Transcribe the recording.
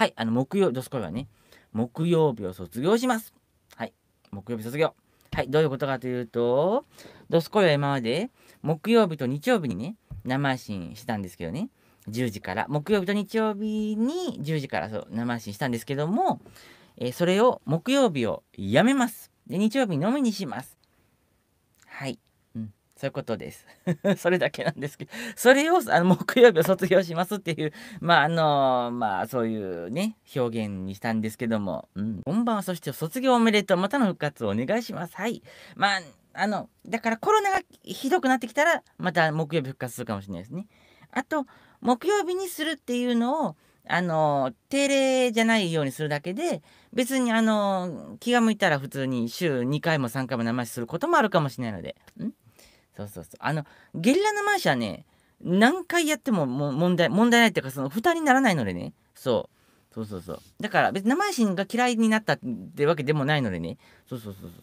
はい、あの、木曜、女子校はね、木曜日を卒業します。はい、木曜日卒業。はい、どういうことかというと、ドスコイは今まで木曜日と日曜日にね、生配信したんですけどね、10時から、木曜日と日曜日に10時からそう生配信したんですけども、えー、それを木曜日をやめます。で、日曜日のみにします。はい。うん。そういうことです。それだけなんですけど、それをあの木曜日を卒業しますっていう、まああの、まあそういうね、表現にしたんですけども、うん、本番はそして卒業おめでとう、またの復活をお願いします。はい。まあ、あの、だからコロナがひどくなってきたら、また木曜日復活するかもしれないですね。あと、木曜日にするっていうのを、あの定例じゃないようにするだけで別にあの気が向いたら普通に週2回も3回も生しすることもあるかもしれないのでんそうそうそうあのゲリラ生回しはね何回やってもも問題問題ないっていうかその負担にならないのでねそうそうそうそうだから別に生配信が嫌いになったってわけでもないのでねそうそうそうそう